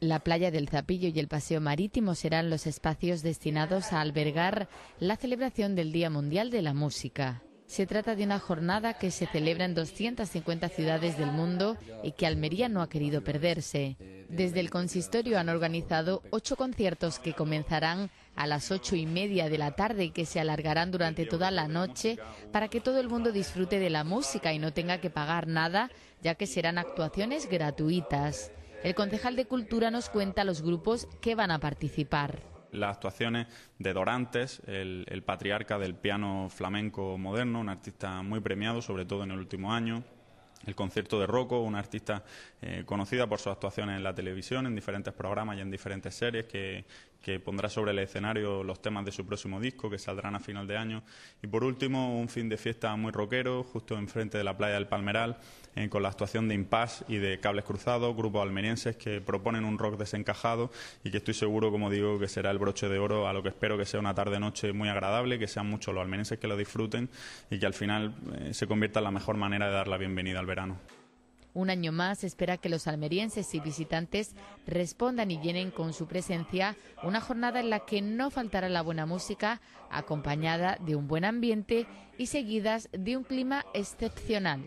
La playa del Zapillo y el Paseo Marítimo serán los espacios destinados a albergar la celebración del Día Mundial de la Música. Se trata de una jornada que se celebra en 250 ciudades del mundo y que Almería no ha querido perderse. Desde el consistorio han organizado ocho conciertos que comenzarán a las ocho y media de la tarde y que se alargarán durante toda la noche para que todo el mundo disfrute de la música y no tenga que pagar nada, ya que serán actuaciones gratuitas. El concejal de Cultura nos cuenta los grupos que van a participar. Las actuaciones de Dorantes, el, patriarca del piano flamenco moderno, un artista muy premiado, sobre todo en el último año, el concierto de Rocco, una artista eh, conocida por sus actuaciones en la televisión, en diferentes programas y en diferentes series que, que pondrá sobre el escenario los temas de su próximo disco, que saldrán a final de año. Y por último, un fin de fiesta muy rockero, justo enfrente de la playa del Palmeral, eh, con la actuación de Impasse y de Cables Cruzados, grupos almerienses que proponen un rock desencajado y que estoy seguro, como digo, que será el broche de oro a lo que espero que sea una tarde-noche muy agradable, que sean muchos los almerienses que lo disfruten y que al final eh, se convierta en la mejor manera de dar la bienvenida al verano. Un año más espera que los almerienses y visitantes respondan y llenen con su presencia una jornada en la que no faltará la buena música, acompañada de un buen ambiente y seguidas de un clima excepcional.